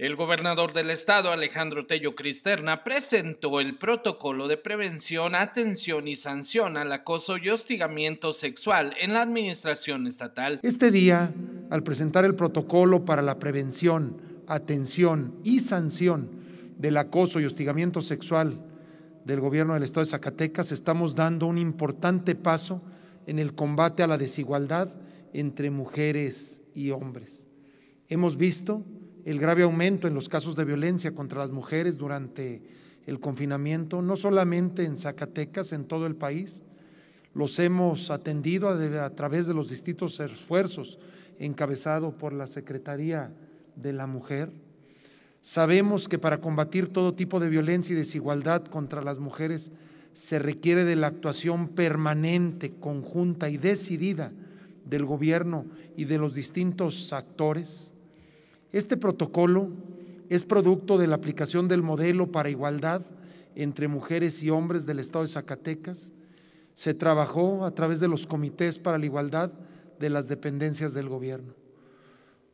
El gobernador del estado, Alejandro Tello Cristerna, presentó el protocolo de prevención, atención y sanción al acoso y hostigamiento sexual en la administración estatal. Este día, al presentar el protocolo para la prevención, atención y sanción del acoso y hostigamiento sexual del gobierno del estado de Zacatecas, estamos dando un importante paso en el combate a la desigualdad entre mujeres y hombres. Hemos visto el grave aumento en los casos de violencia contra las mujeres durante el confinamiento, no solamente en Zacatecas, en todo el país. Los hemos atendido a, través de los distintos esfuerzos encabezado por la Secretaría de la Mujer. Sabemos que para combatir todo tipo de violencia y desigualdad contra las mujeres se requiere de la actuación permanente, conjunta y decidida del gobierno y de los distintos actores. Este protocolo es producto de la aplicación del modelo para igualdad entre mujeres y hombres del Estado de Zacatecas. Se trabajó a través de los comités para la igualdad de las dependencias del gobierno.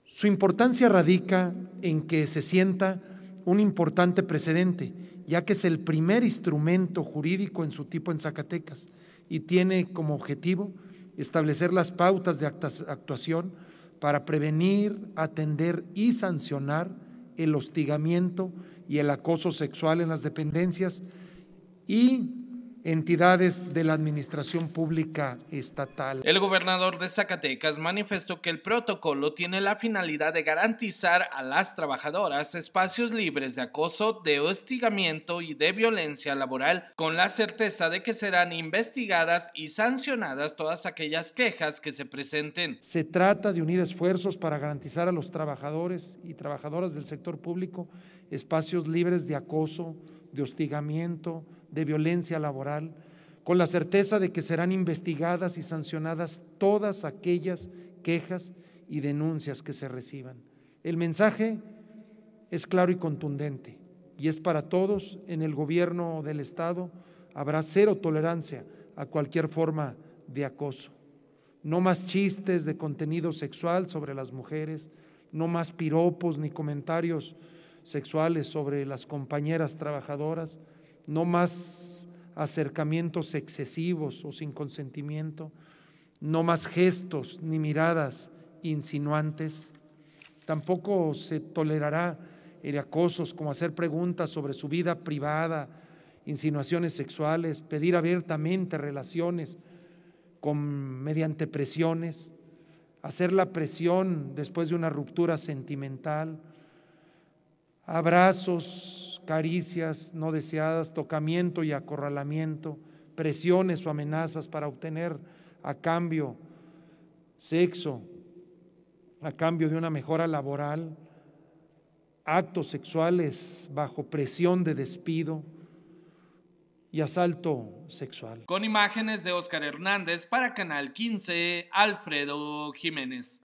Su importancia radica en que se sienta un importante precedente, ya que es el primer instrumento jurídico en su tipo en Zacatecas y tiene como objetivo establecer las pautas de actuación para prevenir, atender y sancionar el hostigamiento y el acoso sexual en las dependencias y entidades de la administración pública estatal. El gobernador de Zacatecas manifestó que el protocolo tiene la finalidad de garantizar a las trabajadoras espacios libres de acoso, de hostigamiento y de violencia laboral, con la certeza de que serán investigadas y sancionadas todas aquellas quejas que se presenten. Se trata de unir esfuerzos para garantizar a los trabajadores y trabajadoras del sector público espacios libres de acoso, de hostigamiento, de violencia laboral, con la certeza de que serán investigadas y sancionadas todas aquellas quejas y denuncias que se reciban. El mensaje es claro y contundente y es para todos. En el gobierno del Estado habrá cero tolerancia a cualquier forma de acoso. No más chistes de contenido sexual sobre las mujeres, no más piropos ni comentarios sexuales sobre las compañeras trabajadoras, no más acercamientos excesivos o sin consentimiento, no más gestos ni miradas insinuantes. Tampoco se tolerará el acosos como hacer preguntas sobre su vida privada, insinuaciones sexuales, pedir abiertamente relaciones con, mediante presiones, hacer la presión después de una ruptura sentimental, abrazos caricias no deseadas, tocamiento y acorralamiento, presiones o amenazas para obtener a cambio sexo, a cambio de una mejora laboral, actos sexuales bajo presión de despido y asalto sexual. Con imágenes de Óscar Hernández para Canal 15, Alfredo Jiménez.